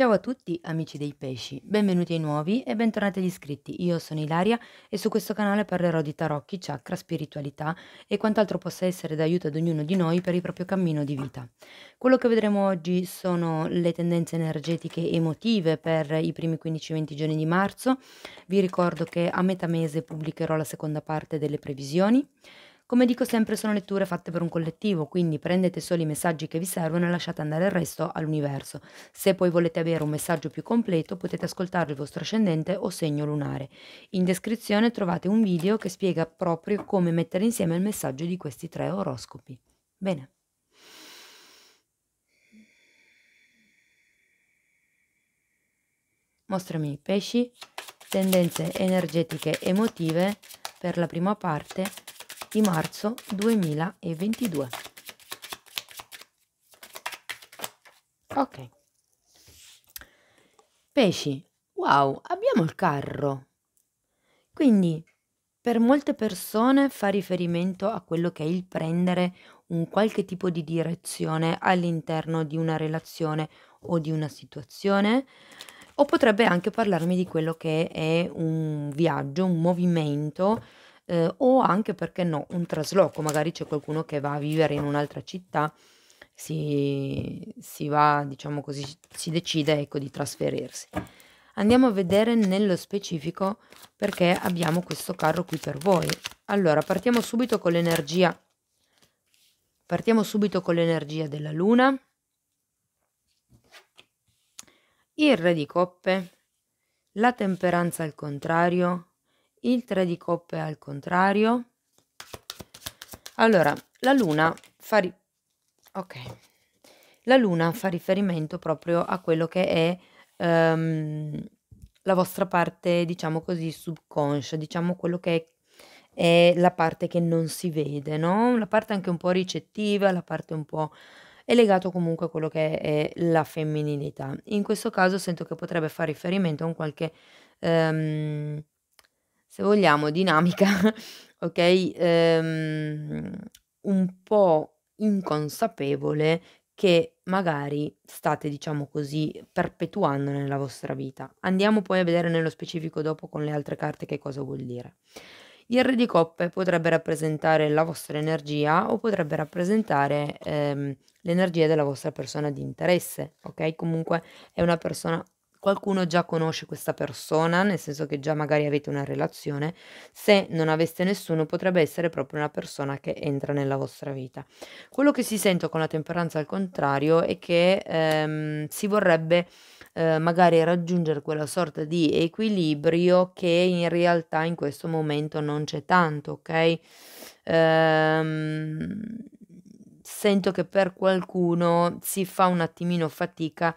Ciao a tutti amici dei pesci, benvenuti ai nuovi e bentornati agli iscritti. Io sono Ilaria e su questo canale parlerò di tarocchi, chakra, spiritualità e quant'altro possa essere d'aiuto ad ognuno di noi per il proprio cammino di vita. Quello che vedremo oggi sono le tendenze energetiche emotive per i primi 15-20 giorni di marzo. Vi ricordo che a metà mese pubblicherò la seconda parte delle previsioni. Come dico sempre sono letture fatte per un collettivo, quindi prendete solo i messaggi che vi servono e lasciate andare il resto all'universo. Se poi volete avere un messaggio più completo potete ascoltare il vostro ascendente o segno lunare. In descrizione trovate un video che spiega proprio come mettere insieme il messaggio di questi tre oroscopi. Bene. Mostrami i pesci, tendenze energetiche emotive per la prima parte di marzo 2022. Ok. Pesci, wow, abbiamo il carro. Quindi, per molte persone fa riferimento a quello che è il prendere un qualche tipo di direzione all'interno di una relazione o di una situazione, o potrebbe anche parlarmi di quello che è un viaggio, un movimento eh, o anche perché no, un trasloco, magari c'è qualcuno che va a vivere in un'altra città, si, si va, diciamo così, si decide ecco, di trasferirsi. Andiamo a vedere nello specifico perché abbiamo questo carro qui per voi. Allora, partiamo subito con l'energia. Partiamo subito con l'energia della luna. Il re di coppe, la temperanza al contrario, il 3 di coppe al contrario. Allora, la luna fa ri- okay. La luna fa riferimento proprio a quello che è um, la vostra parte, diciamo così, subconscia, diciamo quello che è è la parte che non si vede, no? La parte anche un po' ricettiva, la parte un po' è legato comunque a quello che è la femminilità. In questo caso sento che potrebbe fare riferimento a un qualche um, se vogliamo, dinamica, ok? Ehm, un po' inconsapevole che magari state, diciamo così, perpetuando nella vostra vita. Andiamo poi a vedere nello specifico dopo con le altre carte che cosa vuol dire. Il re di coppe potrebbe rappresentare la vostra energia o potrebbe rappresentare ehm, l'energia della vostra persona di interesse, ok? Comunque è una persona qualcuno già conosce questa persona, nel senso che già magari avete una relazione, se non aveste nessuno potrebbe essere proprio una persona che entra nella vostra vita. Quello che si sente con la temperanza al contrario è che ehm, si vorrebbe eh, magari raggiungere quella sorta di equilibrio che in realtà in questo momento non c'è tanto, ok? Ehm, sento che per qualcuno si fa un attimino fatica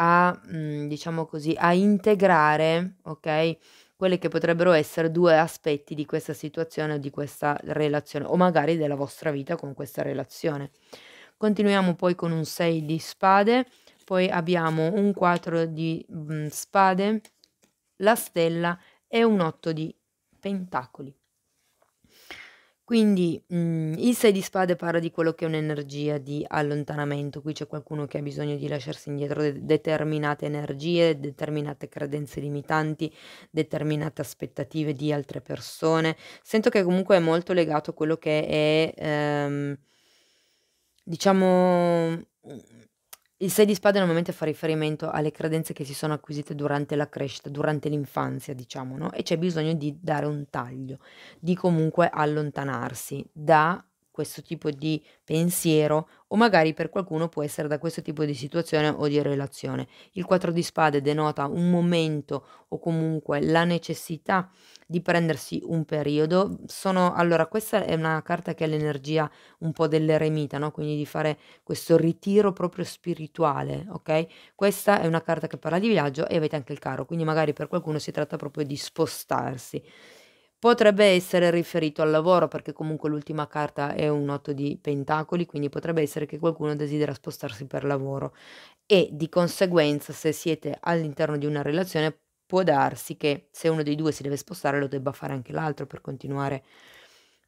a, mh, mhmm, diciamo così, a integrare, ok? Quelli che potrebbero essere due aspetti di questa situazione o di questa relazione, o magari della vostra vita con questa relazione. Continuiamo poi con un 6 di spade, poi abbiamo un 4 di mh, mhmm, spade, la stella e un 8 di pentacoli. Quindi mh, mm, il 6 di spade parla di quello che è un'energia di allontanamento, qui c'è qualcuno che ha bisogno di lasciarsi indietro de determinate energie, determinate credenze limitanti, determinate aspettative di altre persone. Sento che comunque è molto legato a quello che è, ehm, diciamo, il 6 di spade normalmente fa riferimento alle credenze che si sono acquisite durante la crescita, durante l'infanzia, diciamo, no? E c'è bisogno di dare un taglio, di comunque allontanarsi da questo tipo di pensiero o magari per qualcuno può essere da questo tipo di situazione o di relazione. Il 4 di spade denota un momento o comunque la necessità di prendersi un periodo. Sono, allora, questa è una carta che ha l'energia un po' dell'eremita, no? quindi di fare questo ritiro proprio spirituale, ok? Questa è una carta che parla di viaggio e avete anche il caro, quindi magari per qualcuno si tratta proprio di spostarsi. Potrebbe essere riferito al lavoro, perché comunque l'ultima carta è un 8 di pentacoli, quindi potrebbe essere che qualcuno desidera spostarsi per lavoro. E di conseguenza, se siete all'interno di una relazione, può darsi che se uno dei due si deve spostare, lo debba fare anche l'altro per continuare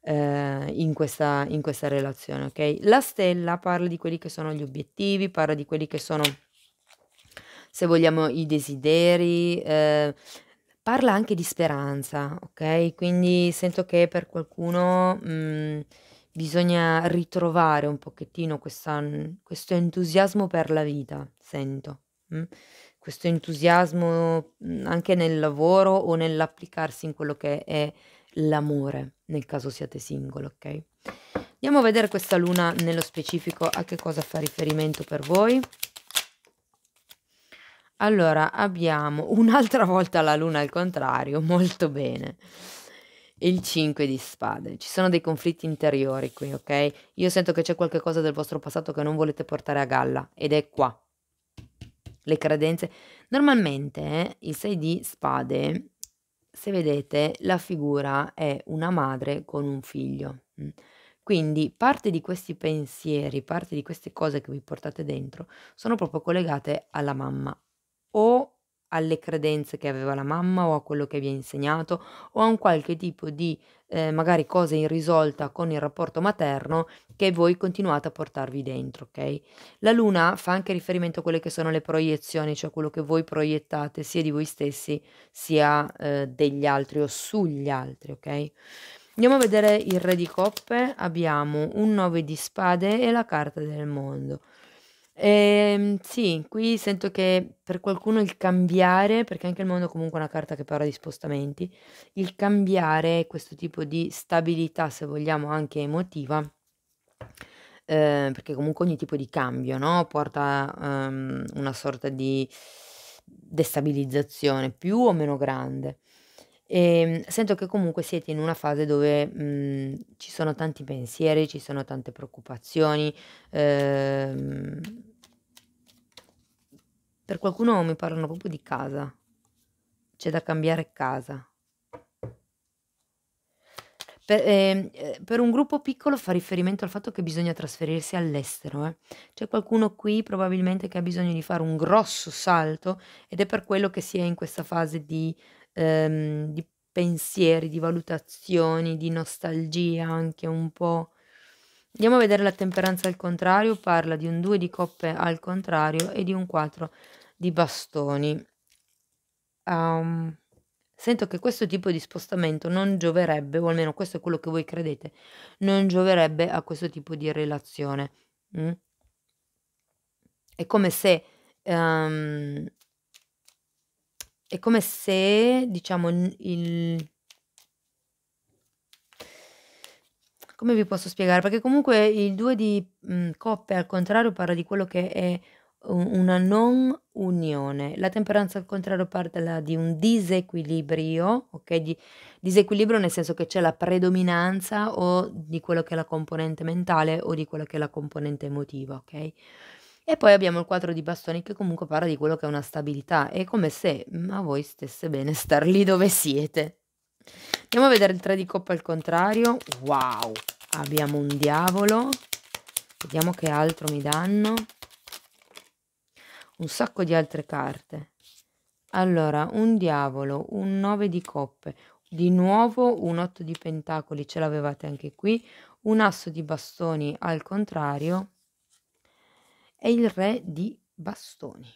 eh, in, questa, in questa relazione, ok? La stella parla di quelli che sono gli obiettivi, parla di quelli che sono, se vogliamo, i desideri. Eh, Parla anche di speranza, ok? quindi sento che per qualcuno, mhmm, bisogna ritrovare un pochettino questa questo entusiasmo per la vita, sento, mh, questo entusiasmo, mhmm, anche nel lavoro o nell'applicarsi in quello che è l'amore, nel caso siate singolo, ok? Andiamo a vedere questa luna nello specifico a che cosa fa riferimento per voi. Allora, abbiamo un'altra volta la luna al contrario, molto bene. Il 5 di spade. Ci sono dei conflitti interiori qui, ok? Io sento che c'è qualcosa del vostro passato che non volete portare a galla ed è qua. Le credenze. Normalmente eh, il 6 di spade, se vedete, la figura è una madre con un figlio. Mm. Quindi parte di questi pensieri, parte di queste cose che vi portate dentro sono proprio collegate alla mamma o alle credenze che aveva la mamma o a quello che vi ha insegnato o a un qualche tipo di eh, magari cosa irrisolta con il rapporto materno che voi continuate a portarvi dentro, ok? La luna fa anche riferimento a quelle che sono le proiezioni, cioè quello che voi proiettate sia di voi stessi sia eh, degli altri o sugli altri, ok? Andiamo a vedere il re di coppe, abbiamo un 9 di spade e la carta del mondo. Ehm, sì, qui sento che per qualcuno il cambiare, perché anche il mondo è comunque una carta che parla di spostamenti, il cambiare questo tipo di stabilità, se vogliamo anche emotiva, eh, perché comunque ogni tipo di cambio, no, porta ehm, una sorta di destabilizzazione più o meno grande. E ehm, sento che comunque siete in una fase dove mh, mhmm, ci sono tanti pensieri, ci sono tante preoccupazioni. Ehm, per qualcuno mi parlano proprio di casa. C'è da cambiare casa. Per, ehm, eh, per, un gruppo piccolo fa riferimento al fatto che bisogna trasferirsi all'estero. Eh. C'è qualcuno qui probabilmente che ha bisogno di fare un grosso salto ed è per quello che si è in questa fase di ehm, di pensieri, di valutazioni, di nostalgia anche un po'. Andiamo a vedere la temperanza al contrario, parla di un 2 di coppe al contrario e di un 4 di bastoni. Um, sento che questo tipo di spostamento non gioverebbe, o almeno questo è quello che voi credete, non gioverebbe a questo tipo di relazione. Mm? È come se um, è come se, diciamo, il... Come vi posso spiegare? Perché comunque il 2 di mh, mhmm, coppe al contrario parla di quello che è una non unione. La temperanza al contrario parla di un disequilibrio, ok? Di disequilibrio nel senso che c'è la predominanza o di quello che è la componente mentale o di quello che è la componente emotiva, ok? E poi abbiamo il quadro di bastoni che comunque parla di quello che è una stabilità. È come se a voi stesse bene star lì dove siete. Andiamo a vedere il 3 di coppa al contrario. Wow, abbiamo un diavolo. Vediamo che altro mi danno. Un sacco di altre carte. Allora, un diavolo, un 9 di coppe, di nuovo un 8 di pentacoli, ce l'avevate anche qui, un asso di bastoni al contrario è il re di bastoni.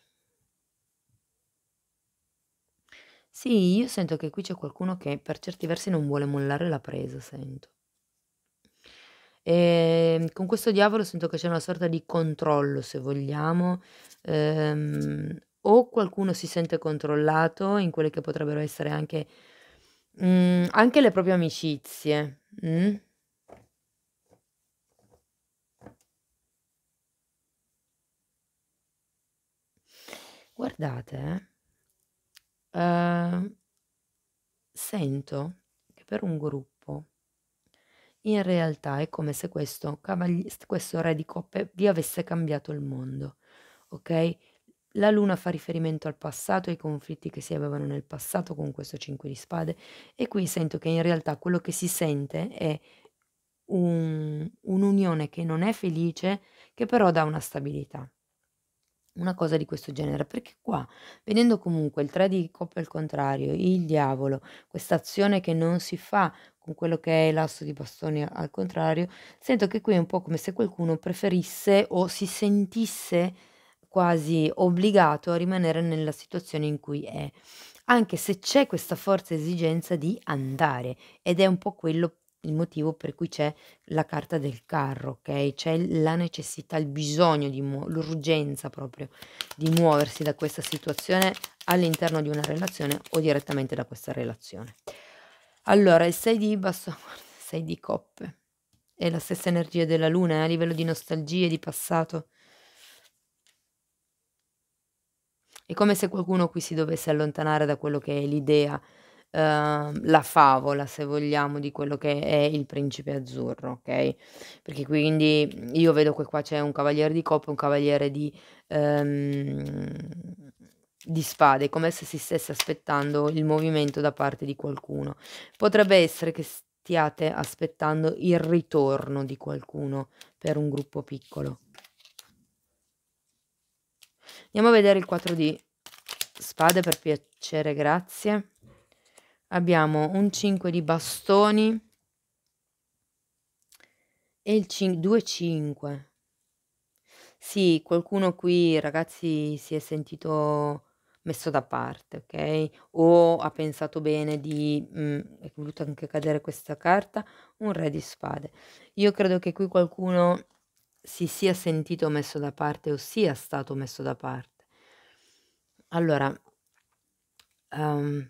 Sì, io sento che qui c'è qualcuno che per certi versi non vuole mollare la presa, sento. E ehm, con questo diavolo sento che c'è una sorta di controllo, se vogliamo. Ehm, o qualcuno si sente controllato in quelle che potrebbero essere anche, mh, mm, anche le proprie amicizie. Mh? Mm? Guardate, eh, sento che per un gruppo in realtà è come se questo, questo re di coppe vi avesse cambiato il mondo, ok? La luna fa riferimento al passato, ai conflitti che si avevano nel passato con questo 5 di spade e qui sento che in realtà quello che si sente è un'unione che non è felice, che però dà una stabilità una cosa di questo genere, perché qua, vedendo comunque il 3 di coppe al contrario, il diavolo, questa azione che non si fa con quello che è l'asso di bastoni al contrario, sento che qui è un po' come se qualcuno preferisse o si sentisse quasi obbligato a rimanere nella situazione in cui è, anche se c'è questa forza esigenza di andare ed è un po' quello il motivo per cui c'è la carta del carro, ok? C'è la necessità, il bisogno, l'urgenza proprio di muoversi da questa situazione all'interno di una relazione o direttamente da questa relazione. Allora, il 6 di basso, 6 di coppe, è la stessa energia della luna eh, a livello di nostalgie, di passato. È come se qualcuno qui si dovesse allontanare da quello che è l'idea Ehm, la favola, se vogliamo, di quello che è il principe azzurro, ok? Perché quindi io vedo che qua c'è un cavaliere di coppe, un cavaliere di, ehm, di spade, come se si stesse aspettando il movimento da parte di qualcuno. Potrebbe essere che stiate aspettando il ritorno di qualcuno per un gruppo piccolo. Andiamo a vedere il 4 di spade per piacere, grazie abbiamo un 5 di bastoni e il 5, 2 5 sì qualcuno qui ragazzi si è sentito messo da parte ok o ha pensato bene di mh, mm, è voluto anche cadere questa carta un re di spade io credo che qui qualcuno si sia sentito messo da parte o sia stato messo da parte allora um,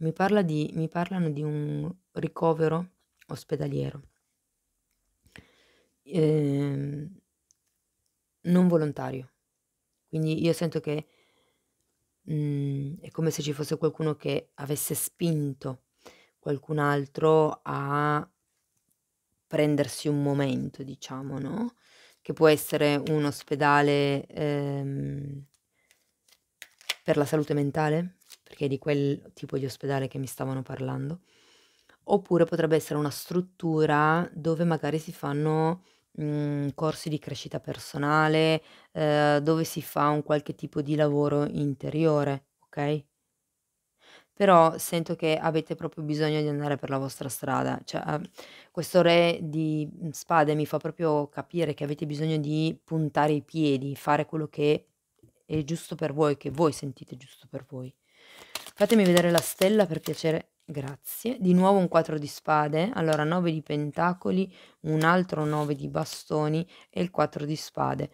mi, parla di, mi parlano di un ricovero ospedaliero eh, non volontario. Quindi io sento che mh, mm, è come se ci fosse qualcuno che avesse spinto qualcun altro a prendersi un momento, diciamo, no? Che può essere un ospedale ehm, per la salute mentale, perché è di quel tipo di ospedale che mi stavano parlando, oppure potrebbe essere una struttura dove magari si fanno mh, mhmm, corsi di crescita personale, eh, dove si fa un qualche tipo di lavoro interiore, ok? Però sento che avete proprio bisogno di andare per la vostra strada, cioè ah, questo re di mhmm, spade mi fa proprio capire che avete bisogno di puntare i piedi, fare quello che è giusto per voi, che voi sentite giusto per voi. Fatemi vedere la stella per piacere. Grazie. Di nuovo un 4 di spade, allora 9 di pentacoli, un altro 9 di bastoni e il 4 di spade.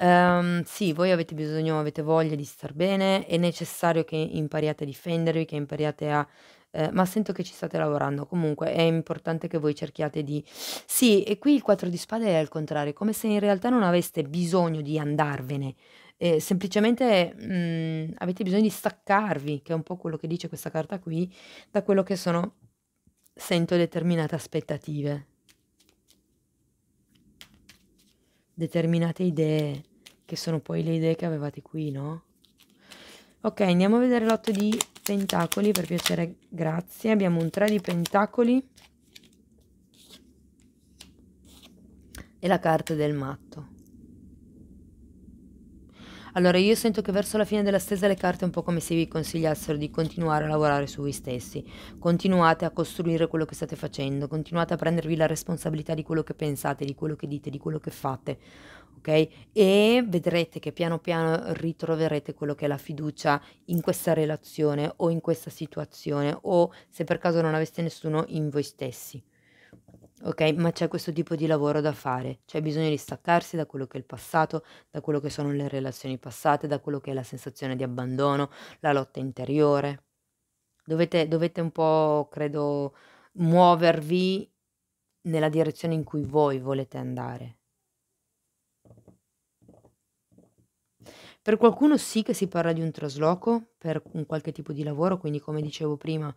Um, sì, voi avete bisogno, avete voglia di star bene, è necessario che impariate a difendervi, che impariate a... Eh, ma sento che ci state lavorando, comunque è importante che voi cerchiate di... Sì, e qui il 4 di spade è al contrario, come se in realtà non aveste bisogno di andarvene, eh, semplicemente mh, mhmm, avete bisogno di staccarvi, che è un po' quello che dice questa carta qui, da quello che sono, sento determinate aspettative, determinate idee, che sono poi le idee che avevate qui, no? Ok, andiamo a vedere l'otto di pentacoli, per piacere, grazie. Abbiamo un 3 di pentacoli e la carta del matto. Allora, io sento che verso la fine della stesa le carte è un po' come se vi consigliassero di continuare a lavorare su voi stessi. Continuate a costruire quello che state facendo, continuate a prendervi la responsabilità di quello che pensate, di quello che dite, di quello che fate. Ok? E vedrete che piano piano ritroverete quello che è la fiducia in questa relazione o in questa situazione o se per caso non aveste nessuno in voi stessi ok? Ma c'è questo tipo di lavoro da fare, c'è cioè, bisogno di staccarsi da quello che è il passato, da quello che sono le relazioni passate, da quello che è la sensazione di abbandono, la lotta interiore. Dovete, dovete un po', credo, muovervi nella direzione in cui voi volete andare. Per qualcuno sì che si parla di un trasloco per un qualche tipo di lavoro, quindi come dicevo prima,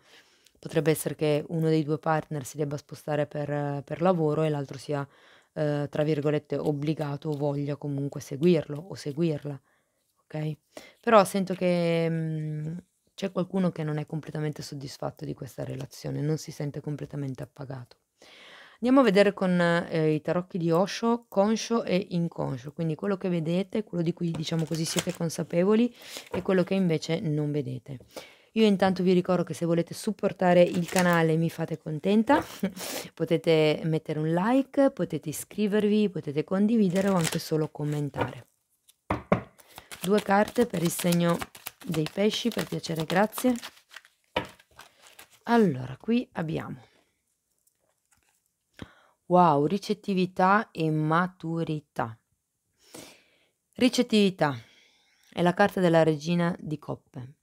Potrebbe essere che uno dei due partner si debba spostare per, per lavoro e l'altro sia, eh, tra virgolette, obbligato o voglia comunque seguirlo o seguirla. Ok? Però sento che mh, mm, c'è qualcuno che non è completamente soddisfatto di questa relazione, non si sente completamente appagato. Andiamo a vedere con eh, i tarocchi di Osho, conscio e inconscio, quindi quello che vedete, quello di cui diciamo così siete consapevoli e quello che invece non vedete. Io intanto vi ricordo che se volete supportare il canale mi fate contenta, potete mettere un like, potete iscrivervi, potete condividere o anche solo commentare. Due carte per il segno dei pesci, per piacere, grazie. Allora, qui abbiamo Wow, ricettività e maturità. Ricettività è la carta della regina di coppe.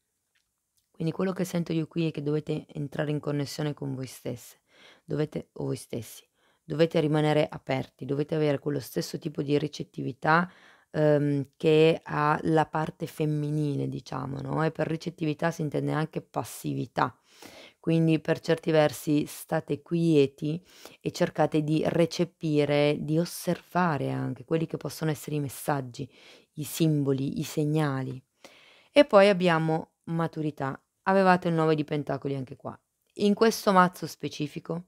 Quindi quello che sento io qui è che dovete entrare in connessione con voi stesse, dovete, o voi stessi, dovete rimanere aperti, dovete avere quello stesso tipo di ricettività ehm, che ha la parte femminile, diciamo, no? E per ricettività si intende anche passività. Quindi per certi versi state quieti e cercate di recepire, di osservare anche quelli che possono essere i messaggi, i simboli, i segnali. E poi abbiamo maturità avevate il 9 di pentacoli anche qua. In questo mazzo specifico,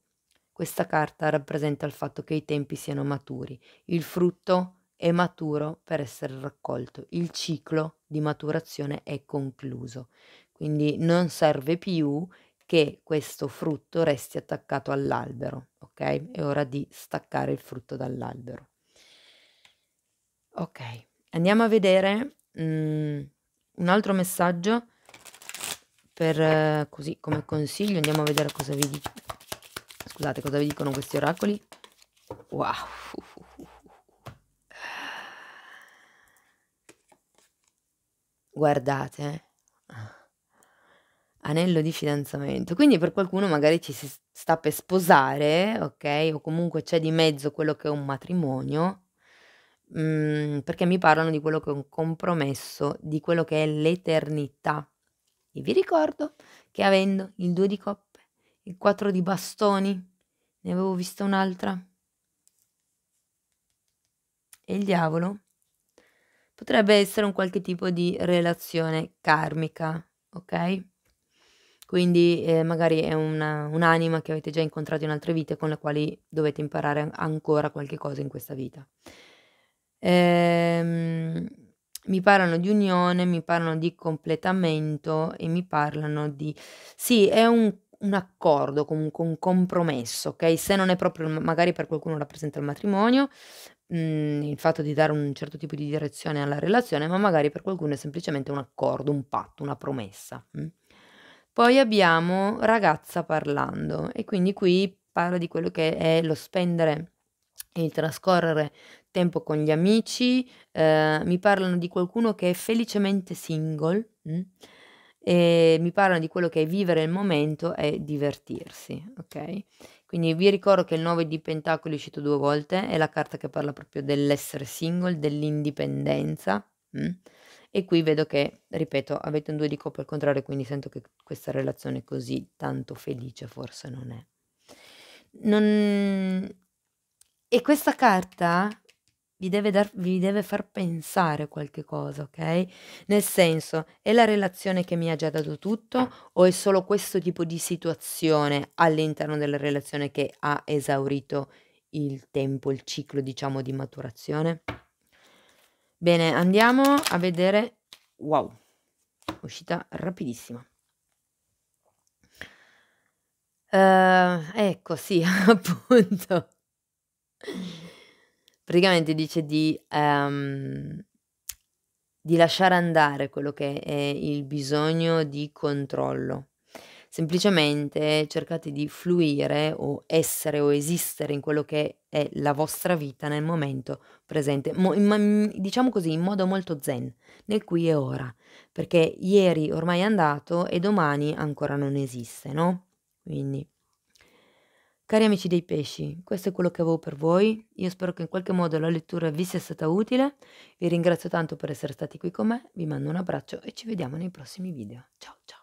questa carta rappresenta il fatto che i tempi siano maturi, il frutto è maturo per essere raccolto, il ciclo di maturazione è concluso, quindi non serve più che questo frutto resti attaccato all'albero, ok? È ora di staccare il frutto dall'albero. Ok, andiamo a vedere mm, un altro messaggio per eh, così come consiglio andiamo a vedere cosa vi dicono. Scusate, cosa vi dicono questi oracoli? Wow. Guardate. Eh. Anello di fidanzamento. Quindi per qualcuno magari ci si sta per sposare, ok? O comunque c'è di mezzo quello che è un matrimonio. Mm, perché mi parlano di quello che è un compromesso, di quello che è l'eternità e vi ricordo che avendo il 2 di coppe, il 4 di bastoni, ne avevo vista un'altra. E il diavolo potrebbe essere un qualche tipo di relazione karmica, ok? Quindi eh, magari è un'anima che avete già incontrato in altre vite con le quali dovete imparare ancora qualche cosa in questa vita. Ehm mi parlano di unione, mi parlano di completamento e mi parlano di... Sì, è un, un accordo, comunque un compromesso, ok? Se non è proprio, magari per qualcuno rappresenta il matrimonio, mh, mm, il fatto di dare un certo tipo di direzione alla relazione, ma magari per qualcuno è semplicemente un accordo, un patto, una promessa. Mh? Mm. Poi abbiamo ragazza parlando e quindi qui parla di quello che è lo spendere e il trascorrere tempo con gli amici, eh, mi parlano di qualcuno che è felicemente single mh? Mm, e mi parlano di quello che è vivere il momento e divertirsi, ok? Quindi vi ricordo che il 9 di Pentacoli è uscito due volte, è la carta che parla proprio dell'essere single, dell'indipendenza. Mh? Mm, e qui vedo che, ripeto, avete un due di coppa al contrario, quindi sento che questa relazione così tanto felice forse non è. Non... E questa carta vi deve, dar, vi deve far pensare qualche cosa, ok? Nel senso, è la relazione che mi ha già dato tutto o è solo questo tipo di situazione all'interno della relazione che ha esaurito il tempo, il ciclo, diciamo, di maturazione? Bene, andiamo a vedere... Wow, uscita rapidissima. Uh, ecco, sì, appunto praticamente dice di, um, di lasciare andare quello che è il bisogno di controllo. Semplicemente cercate di fluire o essere o esistere in quello che è la vostra vita nel momento presente, Mo, in, diciamo così in modo molto zen, nel qui e ora, perché ieri ormai è andato e domani ancora non esiste, no? Quindi Cari amici dei pesci, questo è quello che avevo per voi. Io spero che in qualche modo la lettura vi sia stata utile. Vi ringrazio tanto per essere stati qui con me, vi mando un abbraccio e ci vediamo nei prossimi video. Ciao ciao!